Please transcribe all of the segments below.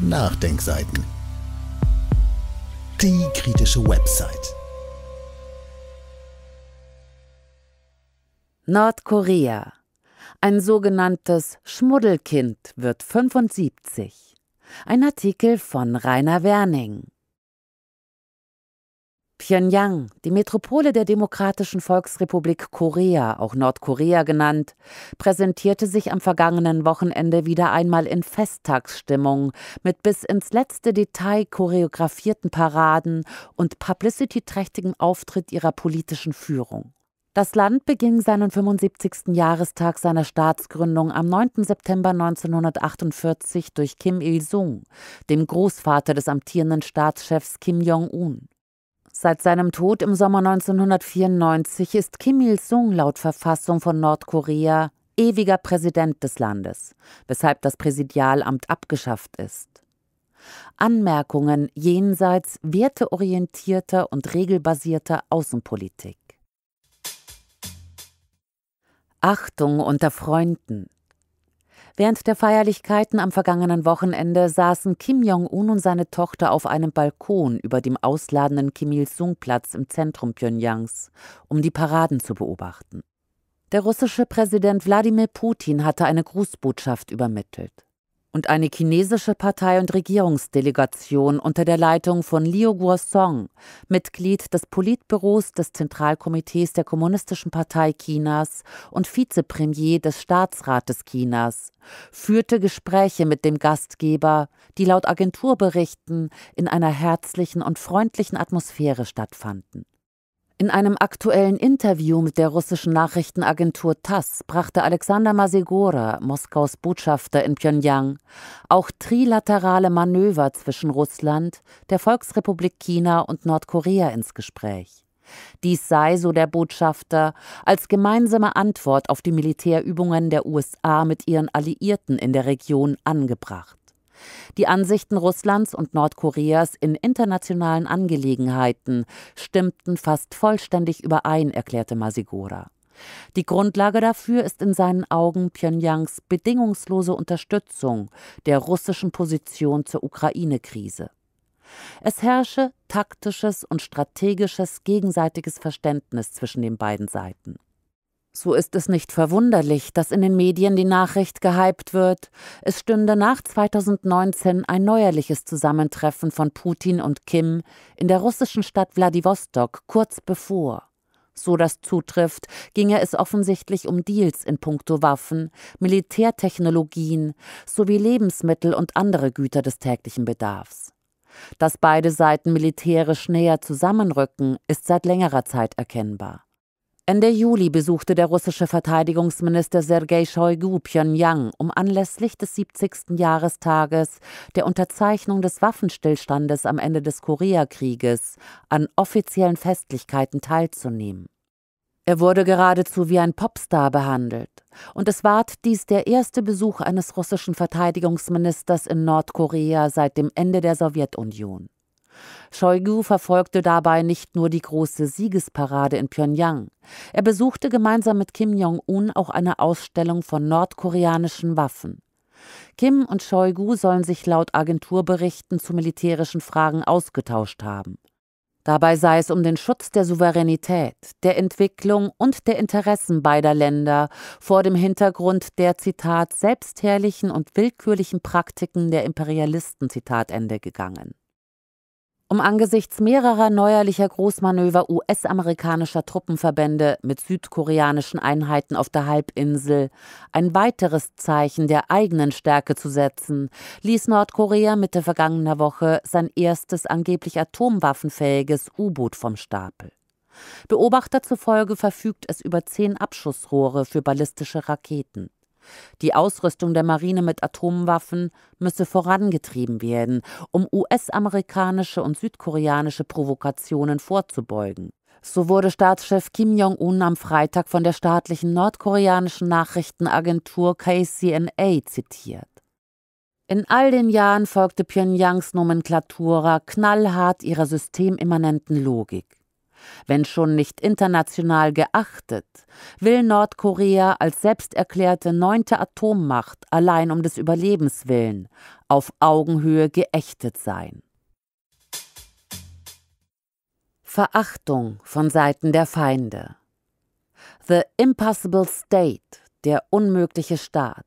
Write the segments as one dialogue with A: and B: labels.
A: Nachdenkseiten. Die kritische Website. Nordkorea. Ein sogenanntes Schmuddelkind wird 75. Ein Artikel von Rainer Werning. Pyongyang, die Metropole der Demokratischen Volksrepublik Korea, auch Nordkorea genannt, präsentierte sich am vergangenen Wochenende wieder einmal in Festtagsstimmung mit bis ins letzte Detail choreografierten Paraden und publicity-trächtigem Auftritt ihrer politischen Führung. Das Land beging seinen 75. Jahrestag seiner Staatsgründung am 9. September 1948 durch Kim Il-sung, dem Großvater des amtierenden Staatschefs Kim Jong-un. Seit seinem Tod im Sommer 1994 ist Kim Il-sung laut Verfassung von Nordkorea ewiger Präsident des Landes, weshalb das Präsidialamt abgeschafft ist. Anmerkungen jenseits werteorientierter und regelbasierter Außenpolitik. Achtung unter Freunden. Während der Feierlichkeiten am vergangenen Wochenende saßen Kim Jong-un und seine Tochter auf einem Balkon über dem ausladenden Kim Il-sung-Platz im Zentrum Pyongyangs, um die Paraden zu beobachten. Der russische Präsident Wladimir Putin hatte eine Grußbotschaft übermittelt und eine chinesische Partei- und Regierungsdelegation unter der Leitung von Liu Guosong, Mitglied des Politbüros des Zentralkomitees der Kommunistischen Partei Chinas und Vizepremier des Staatsrates Chinas, führte Gespräche mit dem Gastgeber, die laut Agenturberichten in einer herzlichen und freundlichen Atmosphäre stattfanden. In einem aktuellen Interview mit der russischen Nachrichtenagentur TASS brachte Alexander Masegora, Moskaus Botschafter in Pyongyang, auch trilaterale Manöver zwischen Russland, der Volksrepublik China und Nordkorea ins Gespräch. Dies sei, so der Botschafter, als gemeinsame Antwort auf die Militärübungen der USA mit ihren Alliierten in der Region angebracht die Ansichten Russlands und Nordkoreas in internationalen Angelegenheiten stimmten fast vollständig überein, erklärte Masigora. Die Grundlage dafür ist in seinen Augen Pjöngjangs bedingungslose Unterstützung der russischen Position zur Ukraine-Krise. Es herrsche taktisches und strategisches gegenseitiges Verständnis zwischen den beiden Seiten. So ist es nicht verwunderlich, dass in den Medien die Nachricht gehypt wird, es stünde nach 2019 ein neuerliches Zusammentreffen von Putin und Kim in der russischen Stadt Wladiwostok kurz bevor. So das zutrifft, ginge es offensichtlich um Deals in puncto Waffen, Militärtechnologien sowie Lebensmittel und andere Güter des täglichen Bedarfs. Dass beide Seiten militärisch näher zusammenrücken, ist seit längerer Zeit erkennbar. Ende Juli besuchte der russische Verteidigungsminister Sergei Shoigu Pyongyang, um anlässlich des 70. Jahrestages der Unterzeichnung des Waffenstillstandes am Ende des Koreakrieges an offiziellen Festlichkeiten teilzunehmen. Er wurde geradezu wie ein Popstar behandelt, und es ward dies der erste Besuch eines russischen Verteidigungsministers in Nordkorea seit dem Ende der Sowjetunion. Shoigu verfolgte dabei nicht nur die große Siegesparade in Pyongyang. Er besuchte gemeinsam mit Kim Jong-un auch eine Ausstellung von nordkoreanischen Waffen. Kim und Shoigu sollen sich laut Agenturberichten zu militärischen Fragen ausgetauscht haben. Dabei sei es um den Schutz der Souveränität, der Entwicklung und der Interessen beider Länder vor dem Hintergrund der Zitat selbstherrlichen und willkürlichen Praktiken der Imperialisten Zitat Ende gegangen um angesichts mehrerer neuerlicher Großmanöver US-amerikanischer Truppenverbände mit südkoreanischen Einheiten auf der Halbinsel ein weiteres Zeichen der eigenen Stärke zu setzen, ließ Nordkorea Mitte vergangener Woche sein erstes angeblich atomwaffenfähiges U-Boot vom Stapel. Beobachter zufolge verfügt es über zehn Abschussrohre für ballistische Raketen. Die Ausrüstung der Marine mit Atomwaffen müsse vorangetrieben werden, um US-amerikanische und südkoreanische Provokationen vorzubeugen. So wurde Staatschef Kim Jong-un am Freitag von der staatlichen nordkoreanischen Nachrichtenagentur KCNA zitiert. In all den Jahren folgte Pyongyangs Nomenklatura knallhart ihrer systemimmanenten Logik. Wenn schon nicht international geachtet, will Nordkorea als selbsterklärte neunte Atommacht allein um des Überlebens willen auf Augenhöhe geächtet sein. Verachtung von Seiten der Feinde. The Impossible State, der unmögliche Staat.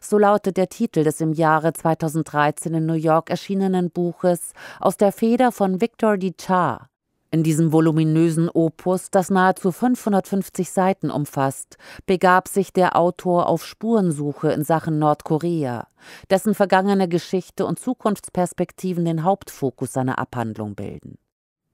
A: So lautet der Titel des im Jahre 2013 in New York erschienenen Buches aus der Feder von Victor D. Cha, in diesem voluminösen Opus, das nahezu 550 Seiten umfasst, begab sich der Autor auf Spurensuche in Sachen Nordkorea, dessen vergangene Geschichte und Zukunftsperspektiven den Hauptfokus seiner Abhandlung bilden.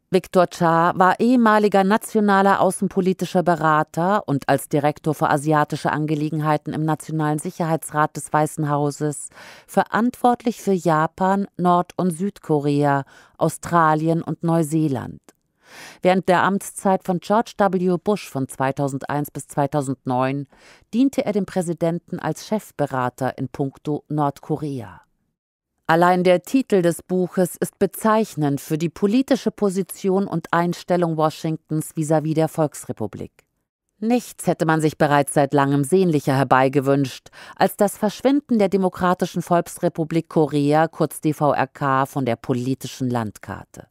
A: Viktor Cha war ehemaliger nationaler außenpolitischer Berater und als Direktor für asiatische Angelegenheiten im Nationalen Sicherheitsrat des Weißen Hauses verantwortlich für Japan, Nord- und Südkorea, Australien und Neuseeland. Während der Amtszeit von George W. Bush von 2001 bis 2009 diente er dem Präsidenten als Chefberater in puncto Nordkorea. Allein der Titel des Buches ist bezeichnend für die politische Position und Einstellung Washingtons vis-à-vis -vis der Volksrepublik. Nichts hätte man sich bereits seit langem sehnlicher herbeigewünscht, als das Verschwinden der Demokratischen Volksrepublik Korea, kurz DVRK, von der politischen Landkarte.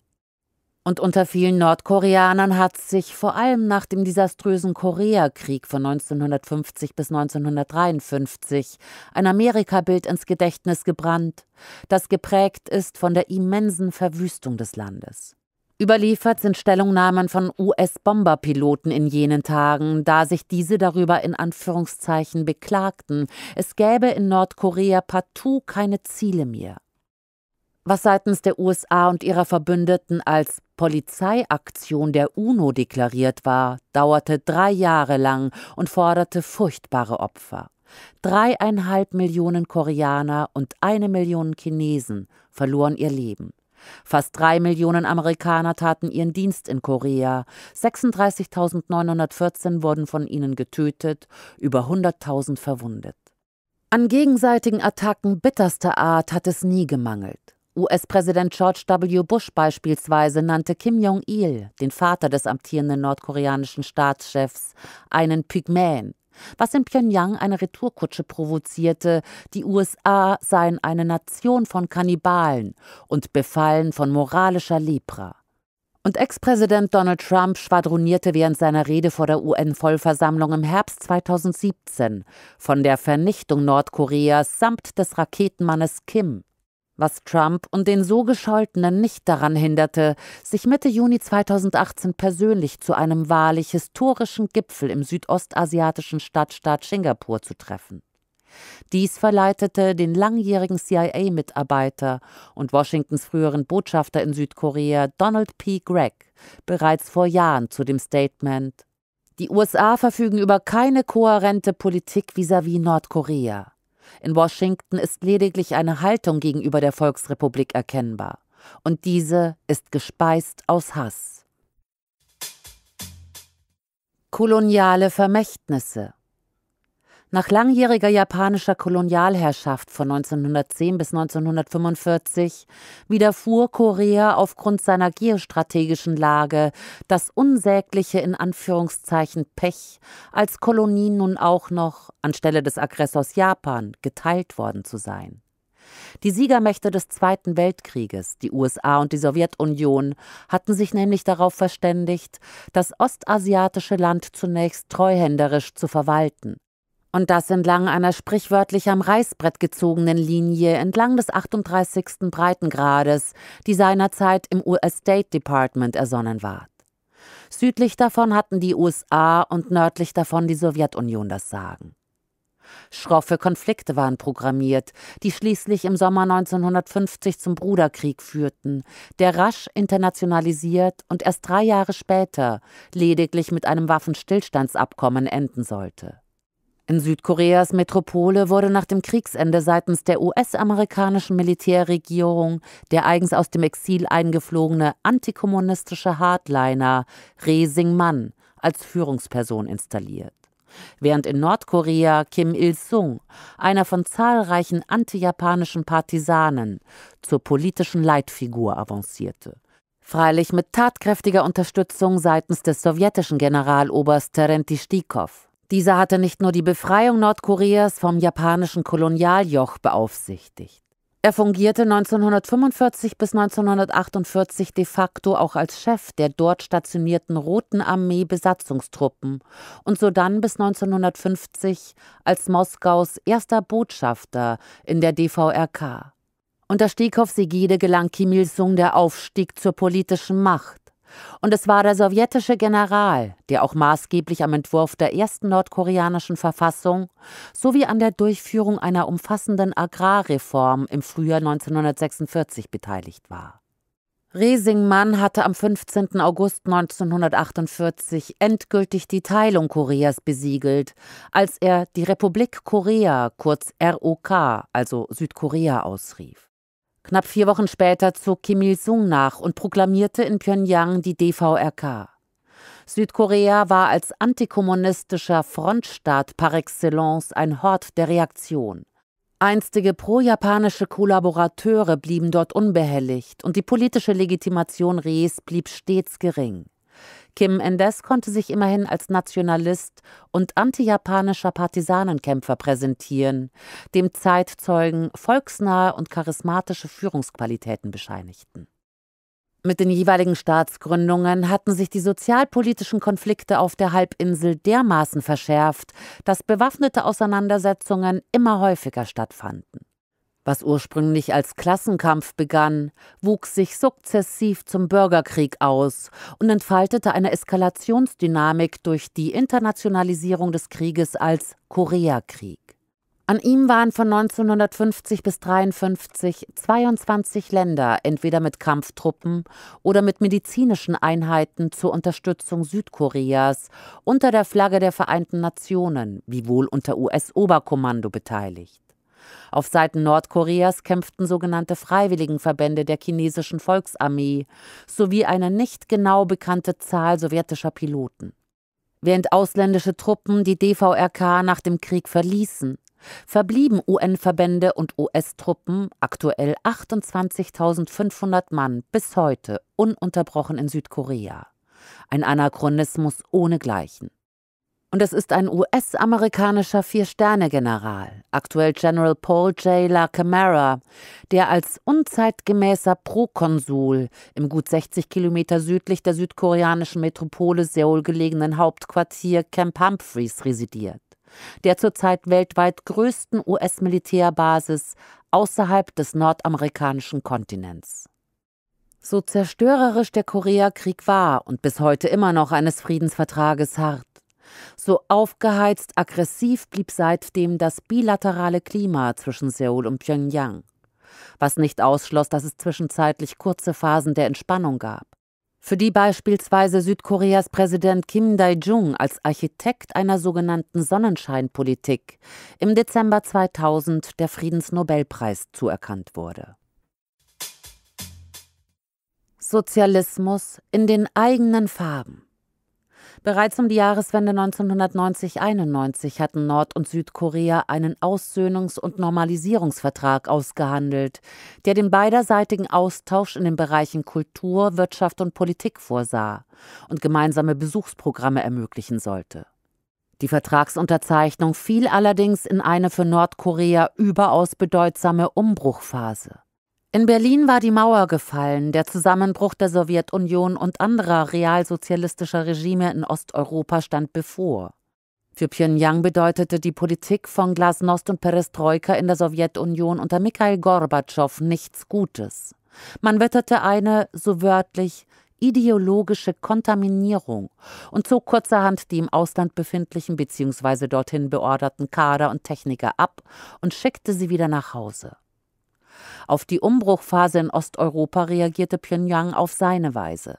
A: Und unter vielen Nordkoreanern hat sich vor allem nach dem desaströsen Koreakrieg von 1950 bis 1953 ein Amerikabild ins Gedächtnis gebrannt, das geprägt ist von der immensen Verwüstung des Landes. Überliefert sind Stellungnahmen von US-Bomberpiloten in jenen Tagen, da sich diese darüber in Anführungszeichen beklagten, es gäbe in Nordkorea partout keine Ziele mehr was seitens der USA und ihrer Verbündeten als Polizeiaktion der UNO deklariert war, dauerte drei Jahre lang und forderte furchtbare Opfer. Dreieinhalb Millionen Koreaner und eine Million Chinesen verloren ihr Leben. Fast drei Millionen Amerikaner taten ihren Dienst in Korea. 36.914 wurden von ihnen getötet, über 100.000 verwundet. An gegenseitigen Attacken bitterster Art hat es nie gemangelt. US-Präsident George W. Bush beispielsweise nannte Kim Jong-il, den Vater des amtierenden nordkoreanischen Staatschefs, einen Pygmäen, was in Pyongyang eine Retourkutsche provozierte, die USA seien eine Nation von Kannibalen und befallen von moralischer Libra. Und Ex-Präsident Donald Trump schwadronierte während seiner Rede vor der UN-Vollversammlung im Herbst 2017 von der Vernichtung Nordkoreas samt des Raketenmannes Kim, was Trump und den so gescholtenen nicht daran hinderte, sich Mitte Juni 2018 persönlich zu einem wahrlich historischen Gipfel im südostasiatischen Stadtstaat Singapur zu treffen. Dies verleitete den langjährigen CIA-Mitarbeiter und Washingtons früheren Botschafter in Südkorea Donald P. Gregg bereits vor Jahren zu dem Statement Die USA verfügen über keine kohärente Politik vis-à-vis -vis Nordkorea. In Washington ist lediglich eine Haltung gegenüber der Volksrepublik erkennbar. Und diese ist gespeist aus Hass. Koloniale Vermächtnisse nach langjähriger japanischer Kolonialherrschaft von 1910 bis 1945 widerfuhr Korea aufgrund seiner geostrategischen Lage das unsägliche in Anführungszeichen Pech, als Kolonie nun auch noch, anstelle des Aggressors Japan, geteilt worden zu sein. Die Siegermächte des Zweiten Weltkrieges, die USA und die Sowjetunion, hatten sich nämlich darauf verständigt, das ostasiatische Land zunächst treuhänderisch zu verwalten. Und das entlang einer sprichwörtlich am Reißbrett gezogenen Linie entlang des 38. Breitengrades, die seinerzeit im US State Department ersonnen ward. Südlich davon hatten die USA und nördlich davon die Sowjetunion das Sagen. Schroffe Konflikte waren programmiert, die schließlich im Sommer 1950 zum Bruderkrieg führten, der rasch internationalisiert und erst drei Jahre später lediglich mit einem Waffenstillstandsabkommen enden sollte. In Südkoreas Metropole wurde nach dem Kriegsende seitens der US-amerikanischen Militärregierung der eigens aus dem Exil eingeflogene antikommunistische Hardliner Re Sing-man als Führungsperson installiert. Während in Nordkorea Kim Il-sung, einer von zahlreichen antijapanischen Partisanen, zur politischen Leitfigur avancierte freilich mit tatkräftiger Unterstützung seitens des sowjetischen Generaloberst Terenti Stikow. Dieser hatte nicht nur die Befreiung Nordkoreas vom japanischen Kolonialjoch beaufsichtigt. Er fungierte 1945 bis 1948 de facto auch als Chef der dort stationierten Roten Armee Besatzungstruppen und sodann bis 1950 als Moskaus erster Botschafter in der DVRK. Unter Stekov Segide gelang Kim Il-sung der Aufstieg zur politischen Macht und es war der sowjetische General, der auch maßgeblich am Entwurf der ersten nordkoreanischen Verfassung sowie an der Durchführung einer umfassenden Agrarreform im Frühjahr 1946 beteiligt war. Resingmann hatte am 15. August 1948 endgültig die Teilung Koreas besiegelt, als er die Republik Korea, kurz ROK, also Südkorea, ausrief knapp vier Wochen später zog Kim Il-sung nach und proklamierte in Pyongyang die DVRK. Südkorea war als antikommunistischer Frontstaat par excellence ein Hort der Reaktion. Einstige pro-japanische Kollaborateure blieben dort unbehelligt und die politische Legitimation Rees blieb stets gering. Kim Endes konnte sich immerhin als Nationalist und antijapanischer Partisanenkämpfer präsentieren, dem Zeitzeugen volksnahe und charismatische Führungsqualitäten bescheinigten. Mit den jeweiligen Staatsgründungen hatten sich die sozialpolitischen Konflikte auf der Halbinsel dermaßen verschärft, dass bewaffnete Auseinandersetzungen immer häufiger stattfanden. Was ursprünglich als Klassenkampf begann, wuchs sich sukzessiv zum Bürgerkrieg aus und entfaltete eine Eskalationsdynamik durch die Internationalisierung des Krieges als Koreakrieg. An ihm waren von 1950 bis 1953 22 Länder entweder mit Kampftruppen oder mit medizinischen Einheiten zur Unterstützung Südkoreas unter der Flagge der Vereinten Nationen, wiewohl unter US-Oberkommando beteiligt. Auf Seiten Nordkoreas kämpften sogenannte Freiwilligenverbände der chinesischen Volksarmee sowie eine nicht genau bekannte Zahl sowjetischer Piloten. Während ausländische Truppen die DVRK nach dem Krieg verließen, verblieben UN-Verbände und US-Truppen, aktuell 28.500 Mann, bis heute ununterbrochen in Südkorea. Ein Anachronismus ohnegleichen. Und es ist ein US-amerikanischer Vier-Sterne-General, aktuell General Paul J. La Camara, der als unzeitgemäßer Prokonsul im gut 60 Kilometer südlich der südkoreanischen Metropole Seoul gelegenen Hauptquartier Camp Humphreys residiert, der zurzeit weltweit größten US-Militärbasis außerhalb des nordamerikanischen Kontinents. So zerstörerisch der Koreakrieg war und bis heute immer noch eines Friedensvertrages hart, so aufgeheizt aggressiv blieb seitdem das bilaterale Klima zwischen Seoul und Pyongyang, was nicht ausschloss, dass es zwischenzeitlich kurze Phasen der Entspannung gab für die beispielsweise Südkoreas Präsident Kim Dae-jung als Architekt einer sogenannten Sonnenscheinpolitik im Dezember 2000 der Friedensnobelpreis zuerkannt wurde. Sozialismus in den eigenen Farben. Bereits um die Jahreswende 1990-91 hatten Nord- und Südkorea einen Aussöhnungs- und Normalisierungsvertrag ausgehandelt, der den beiderseitigen Austausch in den Bereichen Kultur, Wirtschaft und Politik vorsah und gemeinsame Besuchsprogramme ermöglichen sollte. Die Vertragsunterzeichnung fiel allerdings in eine für Nordkorea überaus bedeutsame Umbruchphase. In Berlin war die Mauer gefallen, der Zusammenbruch der Sowjetunion und anderer realsozialistischer Regime in Osteuropa stand bevor. Für Pyongyang bedeutete die Politik von Glasnost und Perestroika in der Sowjetunion unter Mikhail Gorbatschow nichts Gutes. Man wetterte eine, so wörtlich, ideologische Kontaminierung und zog kurzerhand die im Ausland befindlichen bzw. dorthin beorderten Kader und Techniker ab und schickte sie wieder nach Hause. Auf die Umbruchphase in Osteuropa reagierte Pyongyang auf seine Weise.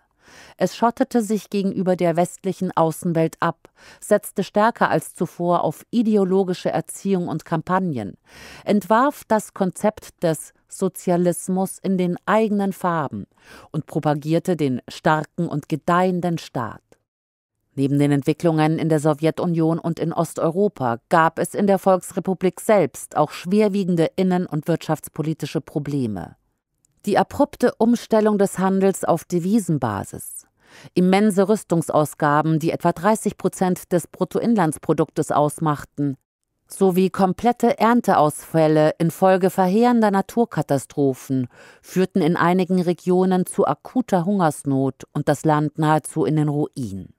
A: Es schottete sich gegenüber der westlichen Außenwelt ab, setzte stärker als zuvor auf ideologische Erziehung und Kampagnen, entwarf das Konzept des Sozialismus in den eigenen Farben und propagierte den starken und gedeihenden Staat. Neben den Entwicklungen in der Sowjetunion und in Osteuropa gab es in der Volksrepublik selbst auch schwerwiegende innen- und wirtschaftspolitische Probleme. Die abrupte Umstellung des Handels auf Devisenbasis, immense Rüstungsausgaben, die etwa 30 Prozent des Bruttoinlandsproduktes ausmachten, sowie komplette Ernteausfälle infolge verheerender Naturkatastrophen führten in einigen Regionen zu akuter Hungersnot und das Land nahezu in den Ruin.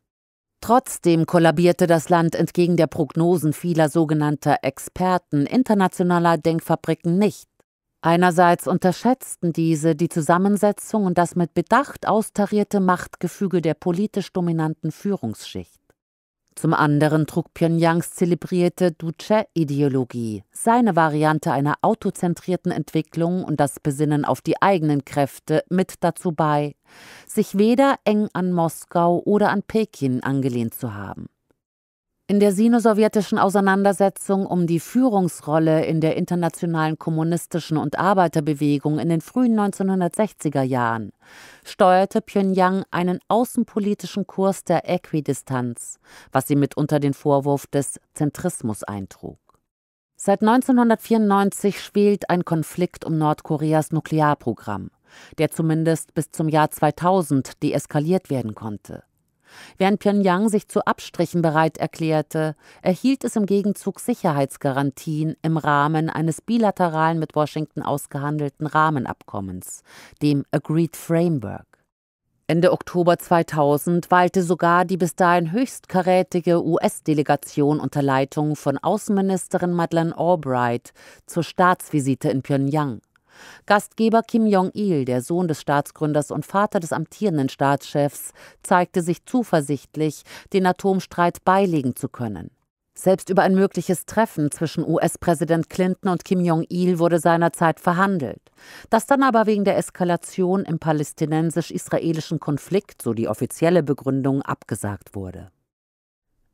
A: Trotzdem kollabierte das Land entgegen der Prognosen vieler sogenannter Experten internationaler Denkfabriken nicht. Einerseits unterschätzten diese die Zusammensetzung und das mit Bedacht austarierte Machtgefüge der politisch dominanten Führungsschicht. Zum anderen trug Pyongyangs zelebrierte Duce-Ideologie, seine Variante einer autozentrierten Entwicklung und das Besinnen auf die eigenen Kräfte mit dazu bei, sich weder eng an Moskau oder an Peking angelehnt zu haben. In der sino-sowjetischen Auseinandersetzung um die Führungsrolle in der internationalen kommunistischen und Arbeiterbewegung in den frühen 1960er Jahren steuerte Pyongyang einen außenpolitischen Kurs der Äquidistanz, was sie mitunter den Vorwurf des Zentrismus eintrug. Seit 1994 schwelt ein Konflikt um Nordkoreas Nuklearprogramm, der zumindest bis zum Jahr 2000 deeskaliert werden konnte. Während Pyongyang sich zu Abstrichen bereit erklärte, erhielt es im Gegenzug Sicherheitsgarantien im Rahmen eines bilateralen mit Washington ausgehandelten Rahmenabkommens, dem Agreed Framework. Ende Oktober 2000 weilte sogar die bis dahin höchstkarätige US-Delegation unter Leitung von Außenministerin Madeleine Albright zur Staatsvisite in Pyongyang. Gastgeber Kim Jong-il, der Sohn des Staatsgründers und Vater des amtierenden Staatschefs, zeigte sich zuversichtlich, den Atomstreit beilegen zu können. Selbst über ein mögliches Treffen zwischen US-Präsident Clinton und Kim Jong-il wurde seinerzeit verhandelt. Das dann aber wegen der Eskalation im palästinensisch-israelischen Konflikt, so die offizielle Begründung, abgesagt wurde.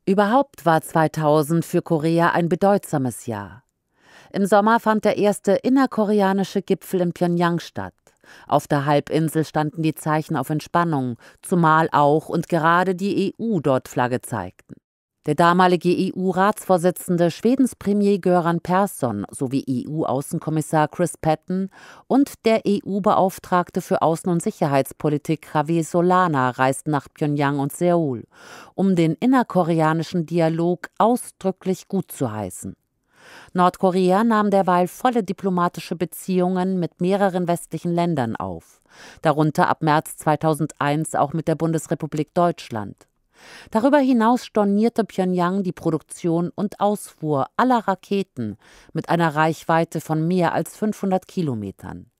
A: Überhaupt war 2000 für Korea ein bedeutsames Jahr. Im Sommer fand der erste innerkoreanische Gipfel in Pyongyang statt. Auf der Halbinsel standen die Zeichen auf Entspannung, zumal auch und gerade die EU dort Flagge zeigten. Der damalige EU-Ratsvorsitzende Schwedens Premier Göran Persson sowie EU-Außenkommissar Chris Patton und der EU-Beauftragte für Außen- und Sicherheitspolitik Javier Solana reisten nach Pyongyang und Seoul, um den innerkoreanischen Dialog ausdrücklich gut zu heißen. Nordkorea nahm derweil volle diplomatische Beziehungen mit mehreren westlichen Ländern auf, darunter ab März 2001 auch mit der Bundesrepublik Deutschland. Darüber hinaus stornierte Pyongyang die Produktion und Ausfuhr aller Raketen mit einer Reichweite von mehr als 500 Kilometern.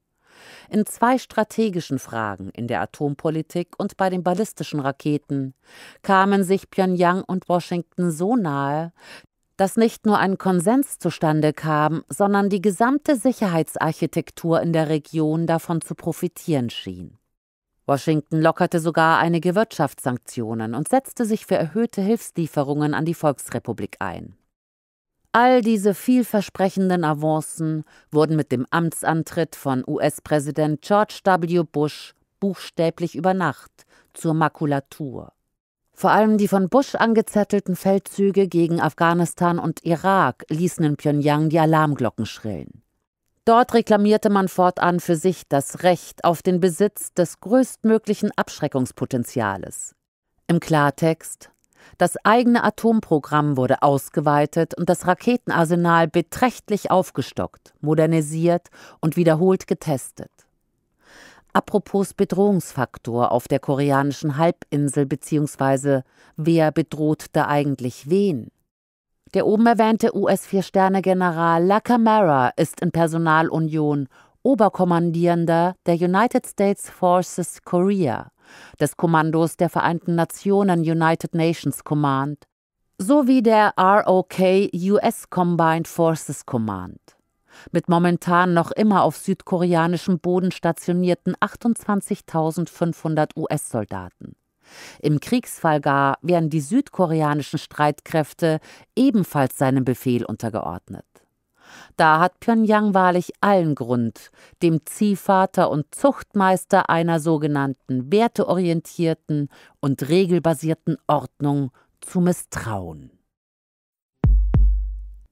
A: In zwei strategischen Fragen, in der Atompolitik und bei den ballistischen Raketen, kamen sich Pyongyang und Washington so nahe, dass nicht nur ein Konsens zustande kam, sondern die gesamte Sicherheitsarchitektur in der Region davon zu profitieren schien. Washington lockerte sogar einige Wirtschaftssanktionen und setzte sich für erhöhte Hilfslieferungen an die Volksrepublik ein. All diese vielversprechenden Avancen wurden mit dem Amtsantritt von US-Präsident George W. Bush buchstäblich über Nacht zur Makulatur. Vor allem die von Bush angezettelten Feldzüge gegen Afghanistan und Irak ließen in Pyongyang die Alarmglocken schrillen. Dort reklamierte man fortan für sich das Recht auf den Besitz des größtmöglichen Abschreckungspotenziales. Im Klartext, das eigene Atomprogramm wurde ausgeweitet und das Raketenarsenal beträchtlich aufgestockt, modernisiert und wiederholt getestet. Apropos Bedrohungsfaktor auf der koreanischen Halbinsel bzw. wer bedroht da eigentlich wen? Der oben erwähnte US-Vier-Sterne-General La Camara ist in Personalunion Oberkommandierender der United States Forces Korea, des Kommandos der Vereinten Nationen United Nations Command sowie der ROK US Combined Forces Command mit momentan noch immer auf südkoreanischem Boden stationierten 28.500 US-Soldaten. Im Kriegsfall gar werden die südkoreanischen Streitkräfte ebenfalls seinem Befehl untergeordnet. Da hat Pyongyang wahrlich allen Grund, dem Ziehvater und Zuchtmeister einer sogenannten werteorientierten und regelbasierten Ordnung zu misstrauen.